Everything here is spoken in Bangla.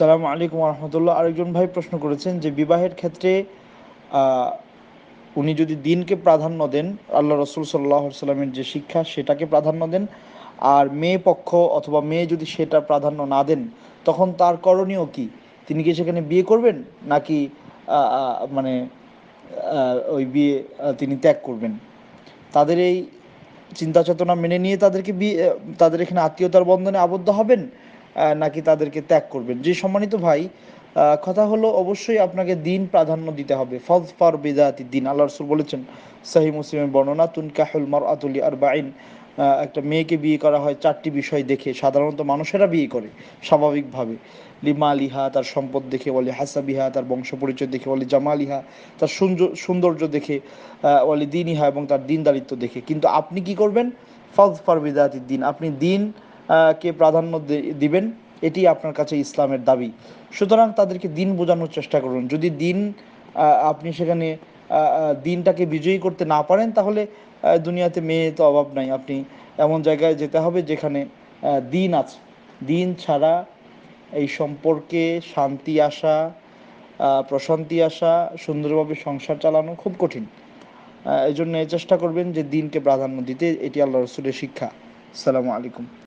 সালাম আলাইকুম রহমতুল্লাহ আরেকজন ভাই প্রশ্ন করেছেন যে বিবাহের ক্ষেত্রে উনি যদি দিনকে প্রাধান্য দেন আল্লাহ রসুল সাল্লাহ সাল্লামের যে শিক্ষা সেটাকে প্রাধান্য দেন আর মেয়ে পক্ষ অথবা মেয়ে যদি সেটা প্রাধান্য না দেন তখন তার করণীয় কি তিনি কি সেখানে বিয়ে করবেন নাকি মানে ওই বিয়ে তিনি ত্যাগ করবেন তাদের এই চিন্তা চেতনা মেনে নিয়ে তাদেরকে বিয়ে তাদের এখানে আত্মীয়তার বন্ধনে আবদ্ধ হবেন নাকি তাদেরকে ত্যাগ করবেন যে সম্মানিত ভাই কথা হলো অবশ্যই আপনাকে দিন প্রাধান্য দিতে হবে ফজফার বিদাতি দিন আল্লাহ রসুল বলেছেন সাহি মুসলিমের বর্ণনা কাহুল মর আতুলি আর বাইন একটা মেয়েকে বিয়ে করা হয় চারটি বিষয় দেখে সাধারণত মানুষেরা বিয়ে করে স্বাভাবিকভাবে লিমা লিহা তার সম্পদ দেখে বলে হাসাবিহা তার বংশ পরিচয় দেখে বলে জামালিহা তার সৌন্দর্য দেখে বলে দিন ইহা এবং তার দিনদারিত্ব দেখে কিন্তু আপনি কি করবেন ফজ ফারবিদাতির দিন আপনি দিন কে প্রাধান্য দিবেন এটি আপনার কাছে ইসলামের দাবি সুতরাং তাদেরকে দিন বোঝানোর চেষ্টা করুন যদি দিন আপনি সেখানে দিনটাকে বিজয়ী করতে না পারেন তাহলে দুনিয়াতে মেয়ে তো অভাব নাই আপনি এমন জায়গায় যেতে হবে যেখানে দিন আছে দিন ছাড়া এই সম্পর্কে শান্তি আসা প্রশান্তি আসা সুন্দরভাবে সংসার চালানো খুব কঠিন এই জন্য চেষ্টা করবেন যে দিনকে প্রাধান্য দিতে এটি আল্লাহ রসুলের শিক্ষা আসসালামু আলাইকুম